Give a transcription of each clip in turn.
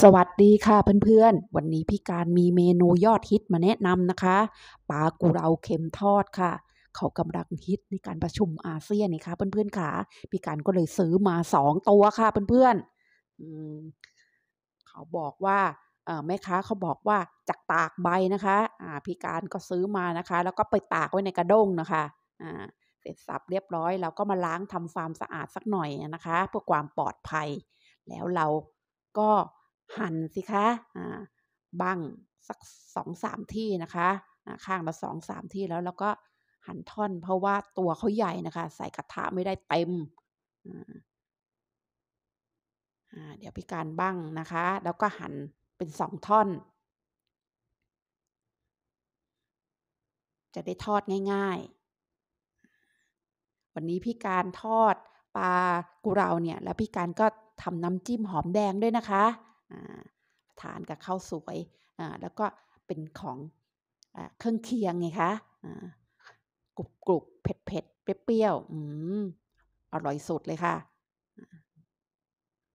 สวัสดีค่ะ เพื่อน ๆ วันนี้พี่การมีเมนูยอดฮิตมาแนะนำนะคะปลากุเราเค็มทอดค่ะ เขากำลังฮิตในการประชุมอาเซียนนี่ค่ะเพื่อน ๆค่ะพี่การก็เลยซื้อมาสองตัวค่ะเพื่อนๆเขาบอกว่าแม่ค้าเขาบอกว่าจากตากใบนะคะพี่การก็ซื้อมานะคะ แล้วก็ไปตากไว้ในกระด้งนะคะเสร็จสับเรียบร้อยเราก็มาล้างทำความสะอาดสักหน่อยนะคะ เพื่อความปลอดภัย แล้วเราก็หั่นสิคะ อ่า บังสักสองสามที่นะคะ ข้างละสองสามที่แล้วแล้วก็หั่นท่อน เพราะว่าตัวเขาใหญ่นะคะ ใส่กระทะไม่ได้เต็มเดี๋ยวพี่การบ้างนะคะ แล้วก็หั่นเป็นสองท่อน จะได้ทอดง่าย ๆ วันนี้พี่การทอดปลากุเราเนี่ย แล้วพี่การก็ทำน้ำจิ้มหอมแดงด้วยนะคะฐานกับข้าวสวยแล้วก็เป็นของเครื่องเคียงไงคะกรุบกรุบเผ็ดเผ็ดเปรี้ยวอืมอร่อยสุดเลยค่ะ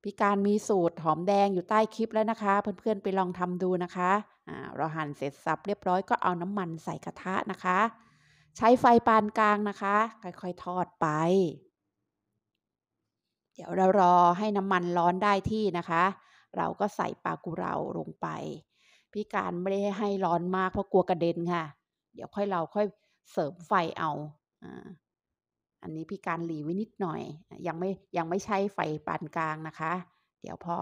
พี่การมีสูตรหอมแดงอยู่ใต้คลิปแล้วนะคะ เพื่อนๆไปลองทำดูนะคะ เราหั่นเสร็จสับเรียบร้อยก็เอาน้ำมันใส่กระทะนะคะ ใช้ไฟปานกลางนะคะ ค่อยๆทอดไป เดี๋ยวเรารอให้น้ำมันร้อนได้ที่นะคะเราก็ใส่ปลากุเราลงไป พี่การไม่ได้ให้ร้อนมากเพราะกลัวกระเด็นค่ะ เดี๋ยวค่อยเราค่อยเสริมไฟเอา อันนี้พี่การหลีไว้นิดหน่อย ยังไม่ยังไม่ใช้ไฟปานกลางนะคะ เดี๋ยวพอ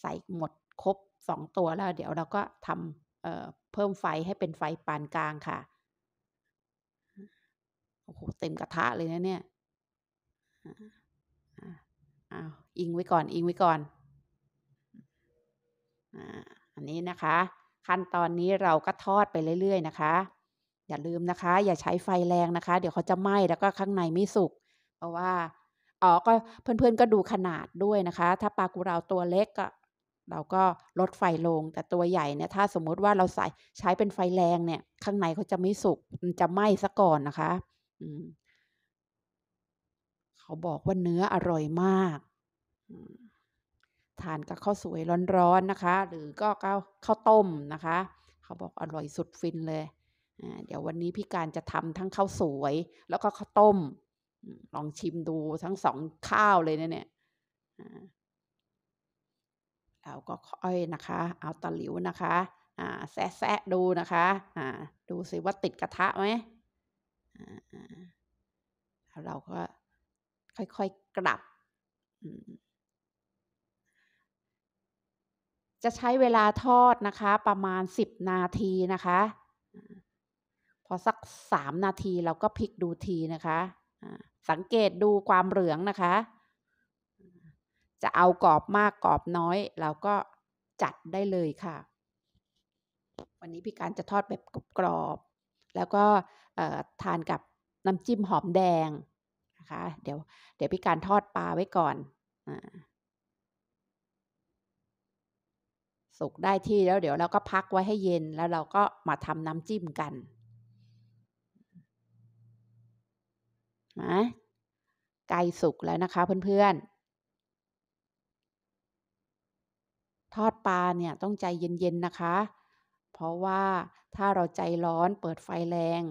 ใส่หมดครบสองตัวแล้ว เดี๋ยวเราก็ทำเเพิ่มไฟให้เป็นไฟปานกลางค่ะ โอ้โหเต็มกระทะเลยนะเนี่ยอ้าวอิงไว้ก่อนอิงไว้ก่อนอันนี้นะคะ ขั้นตอนนี้เราก็ทอดไปเรื่อย ๆ นะคะ อย่าลืมนะคะ อย่าใช้ไฟแรงนะคะ เดี๋ยวเขาจะไหม้แล้วก็ข้างในไม่สุกเพราะว่าอ๋อก็เพื่อนๆก็ดูขนาดด้วยนะคะ ถ้าปลากุเราตัวเล็กก็เราก็ลดไฟลงแต่ตัวใหญ่เนี่ย ถ้าสมมุติว่าเราใส่ใช้เป็นไฟแรงเนี่ย ข้างในเขาจะไม่สุกมันจะไหม้ซะก่อนนะคะเขาบอกว่าเนื้ออร่อยมากทานกับข้าวสวยร้อนๆนะคะหรือก็ข้าวข้าวต้มนะคะ เขาบอกอร่อยสุดฟินเลยเดี๋ยววันนี้พี่การจะทำทั้งข้าวสวยแล้วก็ข้าวต้มลองชิมดูทั้งสองข้าวเลยนเนี่ยเราก็ค่อยนะคะ เอาตะหลิวนะคะแซะแซะดูนะคะดูสิว่าติดกระทะไหมเราก็ค่อยๆกลับจะใช้เวลาทอดนะคะ ประมาณ 10 นาทีนะคะ พอสัก 3 นาทีเราก็พลิกดูทีนะคะสังเกตดูความเหลืองนะคะ จะเอากรอบมากกรอบน้อย เราก็จัดได้เลยค่ะ วันนี้พี่การจะทอดแบบกรอบ แล้วก็ทานกับน้ำจิ้มหอมแดงนะคะ เดี๋ยวเดี๋ยวพี่การทอดปลาไว้ก่อนอ่าสุกได้ที่แล้วเดี๋ยวเราก็พักไว้ให้เย็นแล้วเราก็มาทำน้ำจิ้มกันนะไก่สุกแล้วนะคะเพื่อนๆ ทอดปลาเนี่ยต้องใจเย็นๆนะคะ เพราะว่าถ้าเราใจร้อนเปิดไฟแรง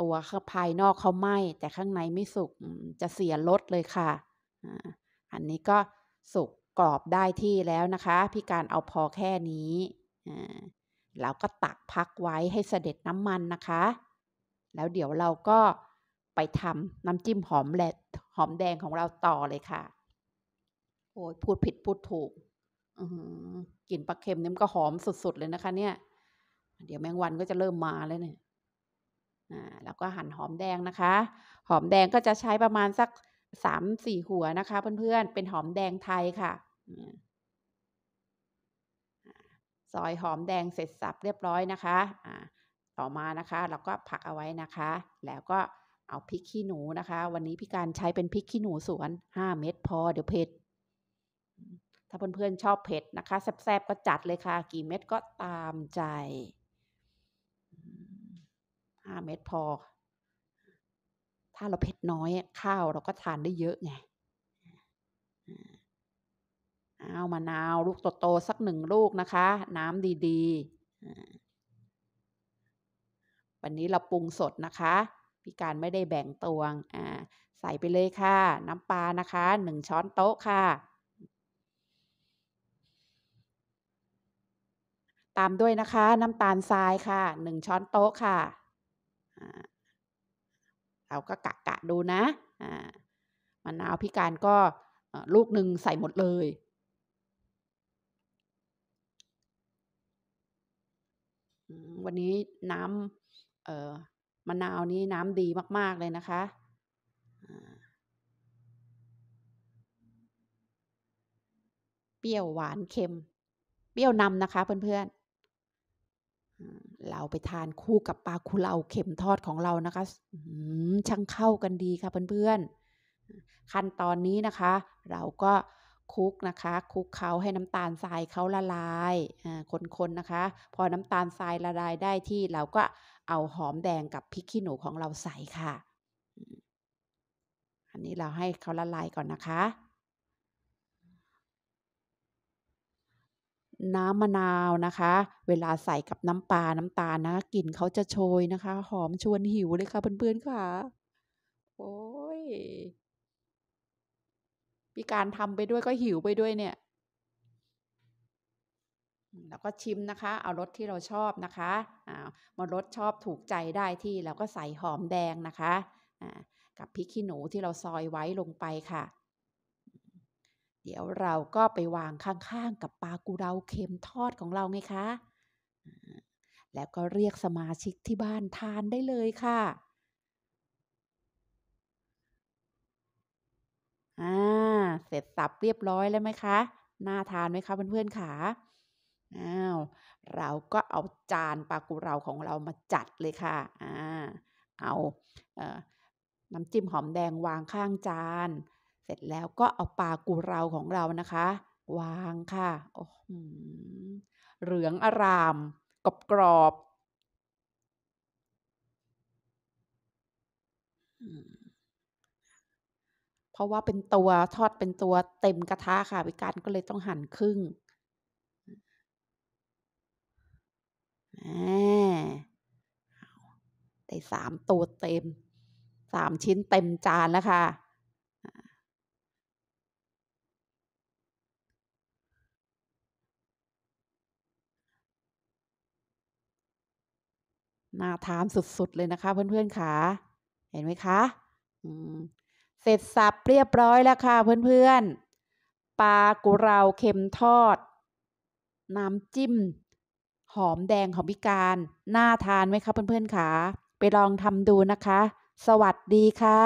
ตัวข้าภายนอกเขาไหม้ แต่ข้างในไม่สุกจะเสียรสเลยค่ะ อันนี้ก็สุกกรอบได้ที่แล้วนะคะพี่การเอาพอแค่นี้เราก็ตักพักไว้ให้เสด็จน้ำมันนะคะ แล้วเดี๋ยวเราก็ไปทำน้ำจิ้มหอมแหลหอมแดงของเราต่อเลยค่ะ โอ้ยพูดผิดพูดถูกกลิ่นปลาเค็มนี่มันก็หอมสุดๆเลยนะคะเนี่ย เดี๋ยวแมงวันก็จะเริ่มมาแล้วเนี่ย อ่า แล้วก็หั่นหอมแดงนะคะ หอมแดงก็จะใช้ประมาณสักสามสี่หัวนะคะ เพื่อนๆ เป็นหอมแดงไทยค่ะซอยหอมแดงเสร็จสับเรียบร้อยนะคะต่อมานะคะ เราก็ผักเอาไว้นะคะ แล้วก็เอาพริกขี้หนูนะคะ วันนี้พี่การใช้เป็นพริกขี้หนูสวนห้าเม็ดพอเดี๋ยวเผ็ด ถ้าเพื่อนๆชอบ เผ็ดนะคะแซ่บๆ ก็จัดเลยค่ะ กี่เม็ดก็ตามใจห้าเม็ดพอาเราเผ็ดน้อย ข้าวเราก็ทานได้เยอะไงเอามะนาว ลูกโตๆสักหนึ่งลูกนะคะ น้ำดีๆวันนี้เราปรุงสดนะคะ พี่การไม่ได้แบ่งตวงอ่าใส่ไปเลยค่ะ น้ำปลานะคะหนึ่งช้อนโต๊ะค่ะ ตามด้วยนะคะ น้ำตาลทรายค่ะหนึ่งช้อนโต๊ะค่ะเราก็กะกะดูนะมะนาวพิการก็ลูกหนึ่งใส่หมดเลย วันนี้น้ำมะนาวนี้น้ำดีมากๆเลยนะคะ เปรี้ยวหวานเค็ม เปรี้ยวนำนะคะเพื่อนๆเราไปทานคู่กับปลาคูเลาเข็มทอดของเรานะคะ ช่างเข้ากันดีค่ะเพื่อนๆ ขั้นตอนนี้นะคะ เราก็คุกนะคะ คุกเขาให้น้ำตาลทรายเขาละลาย คนๆ นะคะ พอน้ำตาลทรายละลายได้ที่เราก็เอาหอมแดงกับพริกขี้หนูของเราใส่ค่ะ อันนี้เราให้เขาละลายก่อนนะคะน้ำมะนาวนะคะ เวลาใส่กับน้ำปลาน้ำตาลนะกลิ่นเขาจะโชยนะคะ หอมชวนหิวเลยค่ะเพื่อนๆค่ะ โอ้ยมีการทำไปด้วยก็หิวไปด้วยเนี่ย แล้วก็ชิมนะคะ เอารสที่เราชอบนะคะอ่ามารสชอบถูกใจได้ที่เราก็ใส่หอมแดงนะคะ อ่ากับพริกขี้หนูที่เราซอยไว้ลงไปค่ะเดี๋ยวเราก็ไปวางข้างๆกับปลากุเราเค็มทอดของเราไงคะ แล้วก็เรียกสมาชิกที่บ้านทานได้เลยค่ะ อ่า เสร็จสับเรียบร้อยแล้วไหมคะ น่าทานไหมคะเพื่อนๆค่ะอ้าว เราก็เอาจานปลากุเราของเรามาจัดเลยค่ะ อ่า เอาเอน้ำจิ้มหอมแดงวางข้างจานเสร็จแล้วก็เอาปลากุเราของเรานะคะ วางค่ะ โอ้หเหลืองอาราม กรอบกรอบ เพราะว่าเป็นตัวทอดเป็นตัวเต็มกระทะค่ะพิการก็เลยต้องหั่นครึ่งได้สามตัวเต็มสามชิ้นเต็มจานแล้วค่ะน่าทานสุด ๆ เลยนะคะเพื่อน ๆค่ะเห็นไหมคะ เสร็จสับเรียบร้อยแล้วค่ะเพื่อน ๆ ปลากุเราเค็มทอด น้ำจิ้ม หอมแดงหอมพิการ น่าทานไหมคะเพื่อน ๆค่ะ ไปลองทำดูนะคะ สวัสดีค่ะ